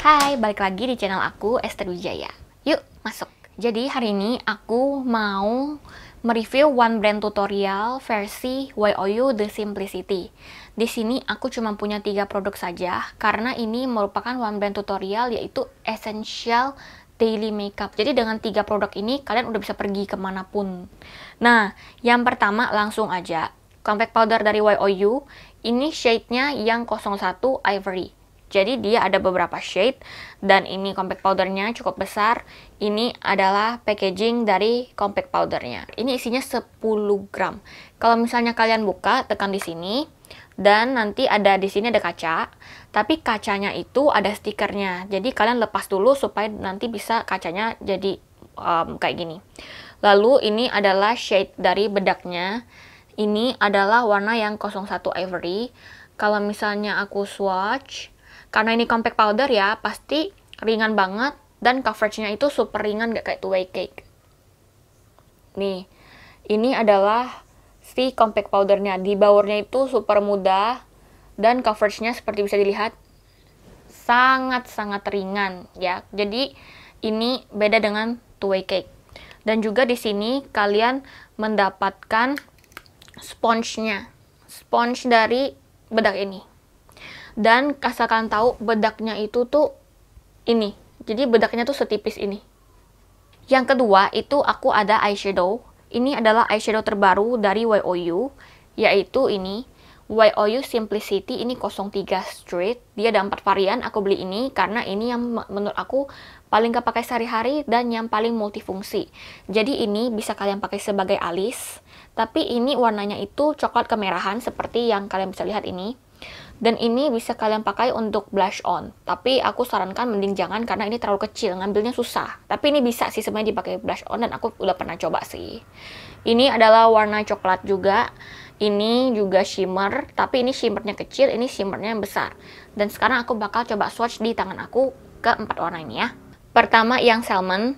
Hai, balik lagi di channel aku Esther Wijaya. Yuk, masuk. Jadi hari ini aku mau mereview one brand tutorial versi YOU The Simplicity. Di sini aku cuma punya tiga produk saja karena ini merupakan one brand tutorial yaitu Essential daily makeup. Jadi dengan tiga produk ini kalian udah bisa pergi kemanapun. Nah, yang pertama langsung aja. Compact powder dari YOU. Ini shade-nya yang 01 Ivory. Jadi dia ada beberapa shade dan ini compact powdernya cukup besar. Ini adalah packaging dari compact powdernya. Ini isinya 10 gram. Kalau misalnya kalian buka, tekan di sini dan nanti ada di sini ada kaca. Tapi kacanya itu ada stikernya. Jadi kalian lepas dulu supaya nanti bisa kacanya jadi um, kayak gini. Lalu ini adalah shade dari bedaknya. Ini adalah warna yang 01 Ivory. Kalau misalnya aku swatch, karena ini compact powder ya, pasti ringan banget dan coveragenya itu super ringan gak kayak two-way cake. Nih, ini adalah si compact powdernya. Di bawahnya itu super mudah dan coveragenya seperti bisa dilihat sangat-sangat ringan ya. Jadi ini beda dengan two-way cake. Dan juga di sini kalian mendapatkan sponge-nya. Sponge dari bedak ini dan kalian tahu bedaknya itu tuh ini jadi bedaknya tuh setipis ini yang kedua itu aku ada eyeshadow ini adalah eyeshadow terbaru dari YOU yaitu ini YOU Simplicity ini 03 Street dia ada empat varian aku beli ini karena ini yang menurut aku paling pakai sehari-hari dan yang paling multifungsi jadi ini bisa kalian pakai sebagai alis tapi ini warnanya itu coklat kemerahan seperti yang kalian bisa lihat ini dan ini bisa kalian pakai untuk blush on tapi aku sarankan mending jangan karena ini terlalu kecil ngambilnya susah tapi ini bisa sih sebenarnya dipakai blush on dan aku udah pernah coba sih ini adalah warna coklat juga ini juga shimmer tapi ini shimmernya kecil ini shimmernya yang besar dan sekarang aku bakal coba swatch di tangan aku ke empat warna ini ya pertama yang salmon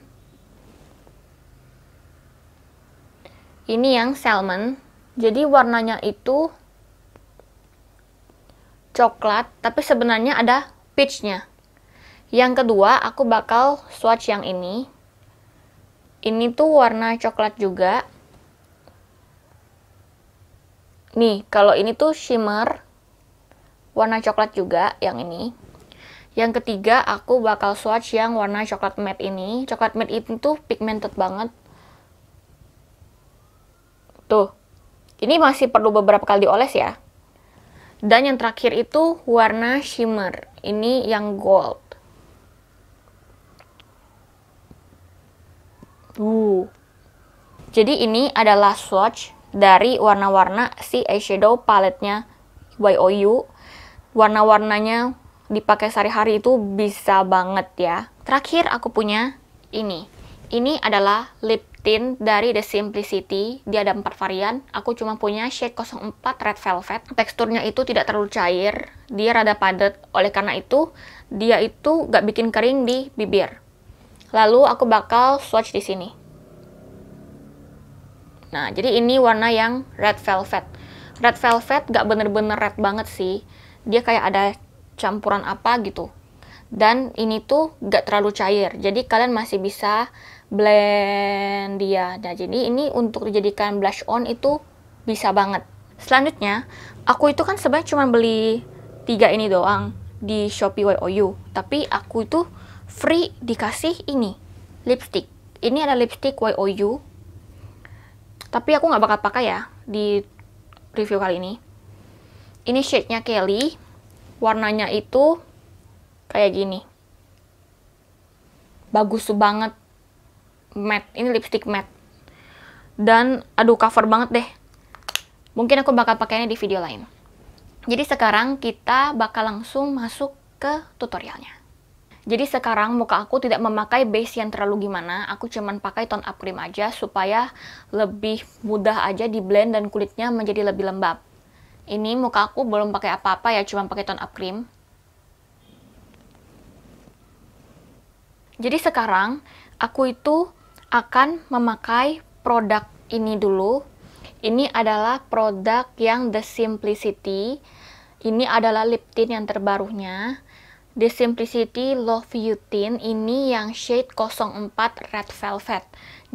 ini yang salmon jadi warnanya itu coklat, tapi sebenarnya ada peachnya. Yang kedua, aku bakal swatch yang ini. Ini tuh warna coklat juga. Nih, kalau ini tuh shimmer, warna coklat juga yang ini. Yang ketiga, aku bakal swatch yang warna coklat matte ini. Coklat matte itu tuh pigmented banget. Tuh. Ini masih perlu beberapa kali dioles ya. Dan yang terakhir itu warna shimmer. Ini yang gold. Uh. Jadi ini adalah swatch dari warna-warna si eyeshadow paletnya YOU. Warna-warnanya dipakai sehari-hari itu bisa banget ya. Terakhir aku punya ini. Ini adalah lip 15 dari The Simplicity. Dia ada 4 varian. Aku cuma punya shade 04 Red Velvet. Teksturnya itu tidak terlalu cair. Dia rada padat. Oleh karena itu, dia itu gak bikin kering di bibir. Lalu aku bakal swatch di sini. Nah, jadi ini warna yang Red Velvet. Red Velvet gak bener-bener red banget sih. Dia kayak ada campuran apa gitu dan ini tuh gak terlalu cair jadi kalian masih bisa blend dia. Nah, jadi ini untuk dijadikan blush on itu bisa banget. Selanjutnya, aku itu kan sebenarnya cuma beli tiga ini doang di Shopee YOU, tapi aku itu free dikasih ini, lipstick. Ini ada lipstick YOU. Tapi aku nggak bakal pakai ya di review kali ini. Ini shade-nya Kelly. Warnanya itu kayak gini. Bagus banget matte ini lipstick matte dan aduh cover banget deh mungkin aku bakal pakainya di video lain jadi sekarang kita bakal langsung masuk ke tutorialnya jadi sekarang muka aku tidak memakai base yang terlalu gimana, aku cuman pakai tone up cream aja supaya lebih mudah aja di blend dan kulitnya menjadi lebih lembab. Ini muka aku belum pakai apa-apa ya, cuma pakai tone up cream. Jadi sekarang aku itu akan memakai produk ini dulu. Ini adalah produk yang The Simplicity. Ini adalah lip tint yang terbarunya. The Simplicity Love You Tint ini yang shade 04 Red Velvet.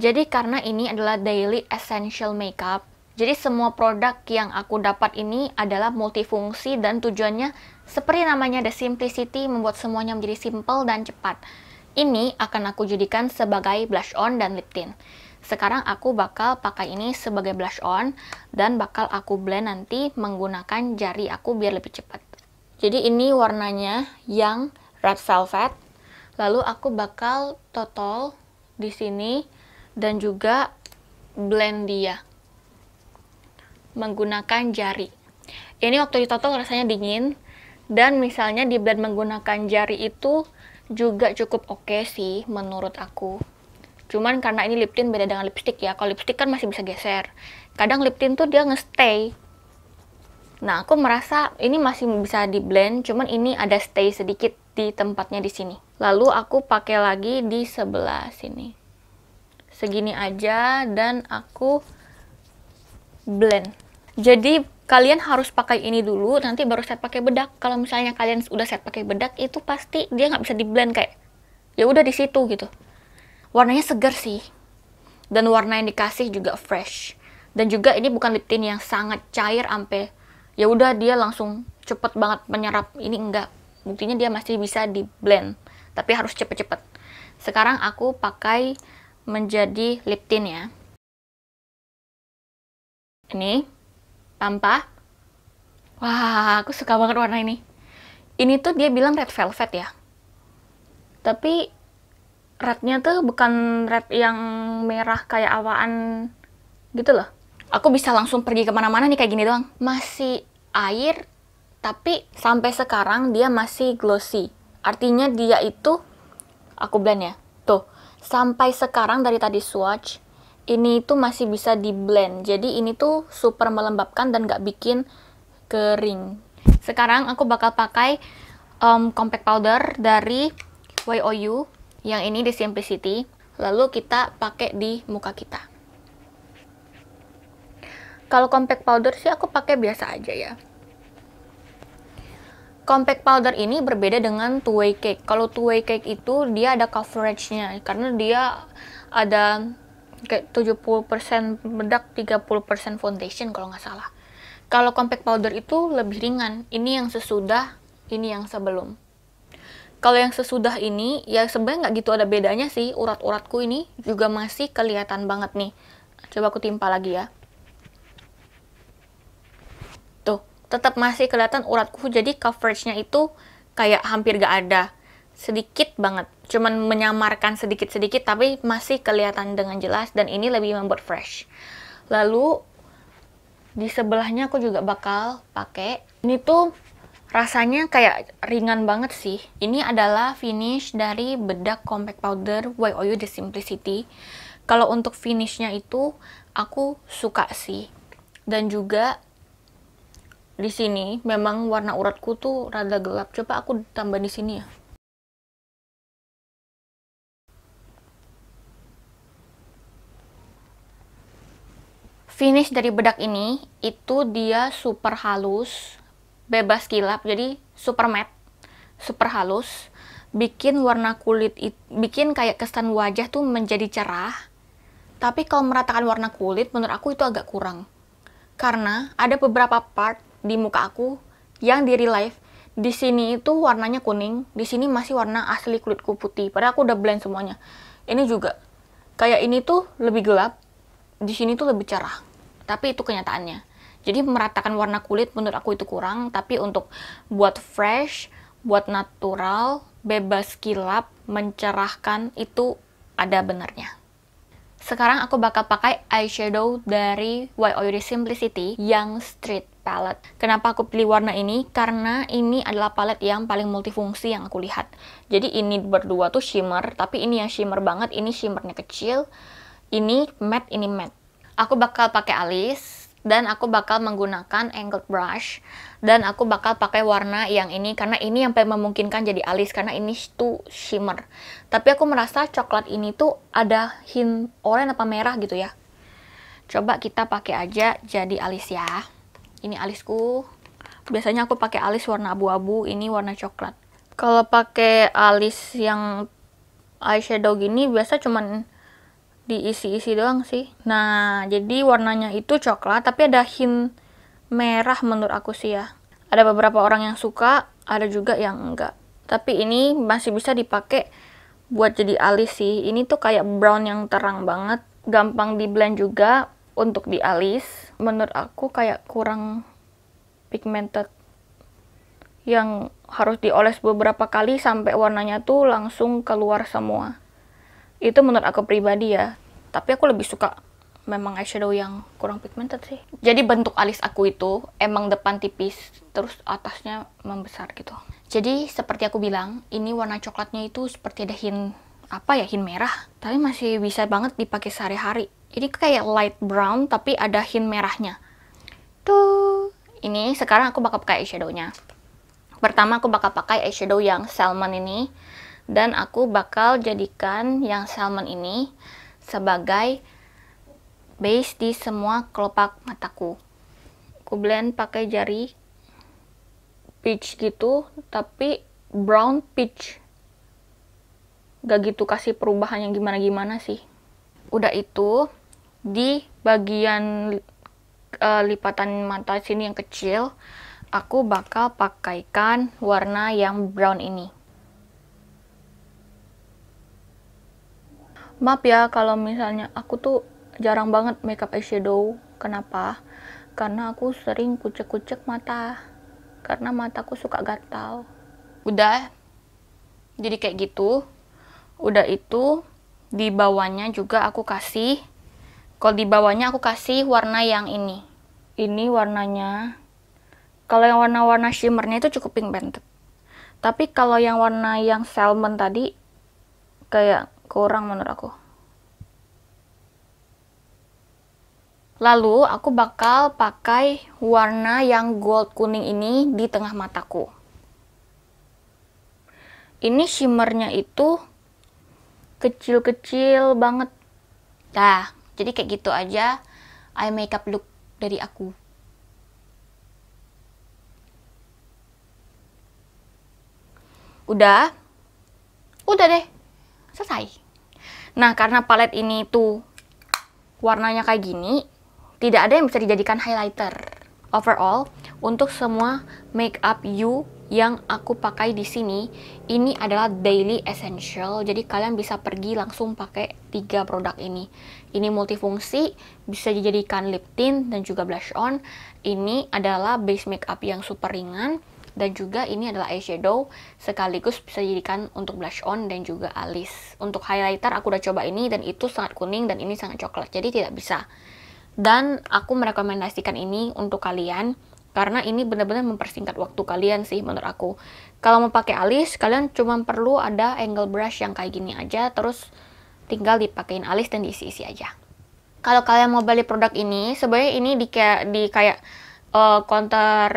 Jadi karena ini adalah daily essential makeup, jadi semua produk yang aku dapat ini adalah multifungsi dan tujuannya seperti namanya The Simplicity membuat semuanya menjadi simple dan cepat. Ini akan aku jadikan sebagai blush on dan lip tint. Sekarang aku bakal pakai ini sebagai blush on dan bakal aku blend nanti menggunakan jari aku biar lebih cepat. Jadi ini warnanya yang red velvet. Lalu aku bakal total di sini dan juga blend dia menggunakan jari. Ini waktu ditotol rasanya dingin dan misalnya di blend menggunakan jari itu juga cukup oke okay sih menurut aku. Cuman karena ini lip tint beda dengan lipstick ya. Kalau lipstick kan masih bisa geser. Kadang lip tint tuh dia ngestay. Nah, aku merasa ini masih bisa di blend, cuman ini ada stay sedikit di tempatnya di sini. Lalu aku pakai lagi di sebelah sini. Segini aja dan aku blend. Jadi kalian harus pakai ini dulu nanti baru set pakai bedak kalau misalnya kalian sudah set pakai bedak itu pasti dia nggak bisa di blend kayak ya udah di situ gitu warnanya segar sih dan warna yang dikasih juga fresh dan juga ini bukan lip tint yang sangat cair ampe ya udah dia langsung cepet banget menyerap ini enggak buktinya dia masih bisa di blend tapi harus cepet-cepet sekarang aku pakai menjadi lip tint ya ini tanpa wah aku suka banget warna ini ini tuh dia bilang red velvet ya tapi rednya tuh bukan red yang merah kayak awaan gitu loh aku bisa langsung pergi kemana-mana nih kayak gini doang masih air tapi sampai sekarang dia masih glossy artinya dia itu aku blend ya tuh sampai sekarang dari tadi swatch ini itu masih bisa di blend jadi ini tuh super melembabkan dan gak bikin kering sekarang aku bakal pakai um, compact powder dari YOU yang ini di Simplicity lalu kita pakai di muka kita kalau compact powder sih aku pakai biasa aja ya compact powder ini berbeda dengan two-way cake. Kalau two-way cake itu dia ada coveragenya karena dia ada kayak 70% bedak 30% foundation kalau nggak salah kalau compact powder itu lebih ringan ini yang sesudah ini yang sebelum kalau yang sesudah ini ya sebenarnya nggak gitu ada bedanya sih urat-uratku ini juga masih kelihatan banget nih coba aku timpa lagi ya tuh tetap masih kelihatan uratku jadi coveragenya itu kayak hampir nggak ada sedikit banget cuman menyamarkan sedikit-sedikit tapi masih kelihatan dengan jelas dan ini lebih membuat fresh lalu di sebelahnya aku juga bakal pakai ini tuh rasanya kayak ringan banget sih ini adalah finish dari bedak compact powder YOU The Simplicity kalau untuk finishnya itu aku suka sih dan juga di sini memang warna uratku tuh rada gelap coba aku tambah di sini ya finish dari bedak ini itu dia super halus, bebas kilap, jadi super matte, super halus, bikin warna kulit, bikin kayak kesan wajah tuh menjadi cerah. Tapi kalau meratakan warna kulit, menurut aku itu agak kurang. Karena ada beberapa part di muka aku yang di real life di sini itu warnanya kuning, di sini masih warna asli kulitku putih. Padahal aku udah blend semuanya. Ini juga kayak ini tuh lebih gelap, di sini tuh lebih cerah tapi itu kenyataannya. Jadi meratakan warna kulit menurut aku itu kurang, tapi untuk buat fresh, buat natural, bebas kilap, mencerahkan itu ada benarnya. Sekarang aku bakal pakai eyeshadow dari Y Simplicity yang Street Palette. Kenapa aku pilih warna ini? Karena ini adalah palette yang paling multifungsi yang aku lihat. Jadi ini berdua tuh shimmer, tapi ini yang shimmer banget, ini shimmernya kecil, ini matte, ini matte aku bakal pakai alis dan aku bakal menggunakan angled brush dan aku bakal pakai warna yang ini karena ini yang paling memungkinkan jadi alis karena ini tuh shimmer tapi aku merasa coklat ini tuh ada hint oranye apa merah gitu ya coba kita pakai aja jadi alis ya ini alisku biasanya aku pakai alis warna abu-abu ini warna coklat kalau pakai alis yang eyeshadow gini biasa cuman diisi-isi doang sih. Nah, jadi warnanya itu coklat, tapi ada hint merah menurut aku sih ya. Ada beberapa orang yang suka, ada juga yang enggak. Tapi ini masih bisa dipakai buat jadi alis sih. Ini tuh kayak brown yang terang banget, gampang di blend juga untuk di alis. Menurut aku kayak kurang pigmented yang harus dioles beberapa kali sampai warnanya tuh langsung keluar semua itu menurut aku pribadi ya tapi aku lebih suka memang eyeshadow yang kurang pigmented sih jadi bentuk alis aku itu emang depan tipis terus atasnya membesar gitu jadi seperti aku bilang ini warna coklatnya itu seperti ada hint apa ya hint merah tapi masih bisa banget dipakai sehari-hari jadi kayak light brown tapi ada hint merahnya tuh ini sekarang aku bakal pakai eyeshadownya pertama aku bakal pakai eyeshadow yang salmon ini dan aku bakal jadikan yang salmon ini sebagai base di semua kelopak mataku aku blend pakai jari peach gitu tapi brown peach gak gitu kasih perubahan yang gimana-gimana sih udah itu di bagian uh, lipatan mata sini yang kecil aku bakal pakaikan warna yang brown ini maaf ya kalau misalnya aku tuh jarang banget makeup eyeshadow kenapa karena aku sering kucek-kucek mata karena mataku suka gatal udah jadi kayak gitu udah itu di bawahnya juga aku kasih kalau di bawahnya aku kasih warna yang ini ini warnanya kalau yang warna-warna shimmernya itu cukup pigmented tapi kalau yang warna yang salmon tadi kayak kurang menurut aku lalu aku bakal pakai warna yang gold kuning ini di tengah mataku ini shimmernya itu kecil-kecil banget nah jadi kayak gitu aja eye makeup look dari aku udah udah deh selesai nah karena palet ini tuh warnanya kayak gini tidak ada yang bisa dijadikan highlighter overall untuk semua makeup you yang aku pakai di sini ini adalah daily essential jadi kalian bisa pergi langsung pakai tiga produk ini ini multifungsi bisa dijadikan lip tint dan juga blush on ini adalah base makeup yang super ringan dan juga ini adalah eyeshadow sekaligus bisa dijadikan untuk blush on dan juga alis untuk highlighter aku udah coba ini dan itu sangat kuning dan ini sangat coklat jadi tidak bisa dan aku merekomendasikan ini untuk kalian karena ini benar-benar mempersingkat waktu kalian sih menurut aku kalau mau pakai alis kalian cuma perlu ada angle brush yang kayak gini aja terus tinggal dipakein alis dan diisi-isi aja kalau kalian mau beli produk ini sebenarnya ini di kayak di kayak uh, eh, counter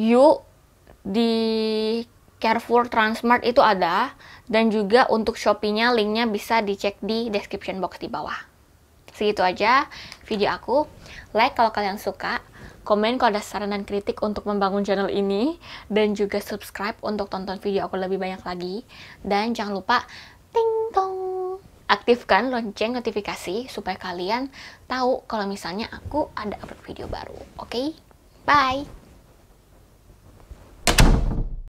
yuk di Careful Transmart itu ada dan juga untuk Shopee-nya linknya bisa dicek di description box di bawah. Segitu aja video aku. Like kalau kalian suka, komen kalau ada saran dan kritik untuk membangun channel ini dan juga subscribe untuk tonton video aku lebih banyak lagi dan jangan lupa ting tong aktifkan lonceng notifikasi supaya kalian tahu kalau misalnya aku ada upload video baru. Oke? Okay? Bye.